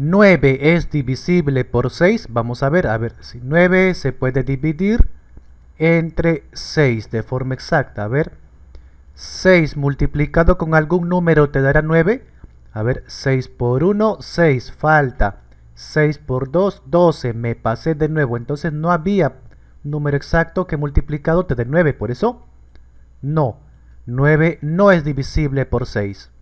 9 es divisible por 6. Vamos a ver, a ver si 9 se puede dividir entre 6 de forma exacta. A ver, 6 multiplicado con algún número te dará 9. A ver, 6 por 1, 6, falta. 6 por 2, 12, me pasé de nuevo. Entonces no había número exacto que multiplicado te dé 9, por eso no. 9 no es divisible por 6.